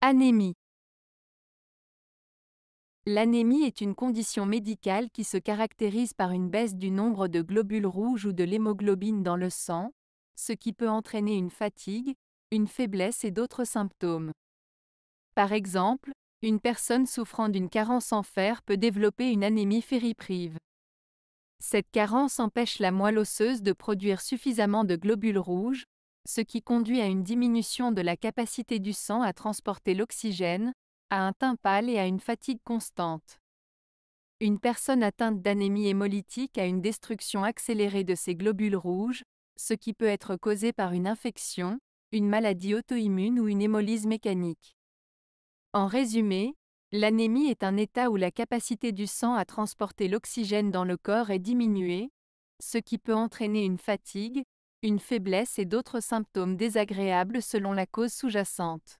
Anémie. L'anémie est une condition médicale qui se caractérise par une baisse du nombre de globules rouges ou de l'hémoglobine dans le sang, ce qui peut entraîner une fatigue, une faiblesse et d'autres symptômes. Par exemple, une personne souffrant d'une carence en fer peut développer une anémie fériprive. Cette carence empêche la moelle osseuse de produire suffisamment de globules rouges, ce qui conduit à une diminution de la capacité du sang à transporter l'oxygène, à un teint pâle et à une fatigue constante. Une personne atteinte d'anémie hémolytique a une destruction accélérée de ses globules rouges, ce qui peut être causé par une infection, une maladie auto-immune ou une hémolyse mécanique. En résumé, l'anémie est un état où la capacité du sang à transporter l'oxygène dans le corps est diminuée, ce qui peut entraîner une fatigue, une faiblesse et d'autres symptômes désagréables selon la cause sous-jacente.